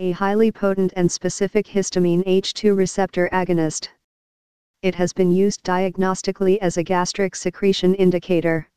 a highly potent and specific histamine H2 receptor agonist. It has been used diagnostically as a gastric secretion indicator.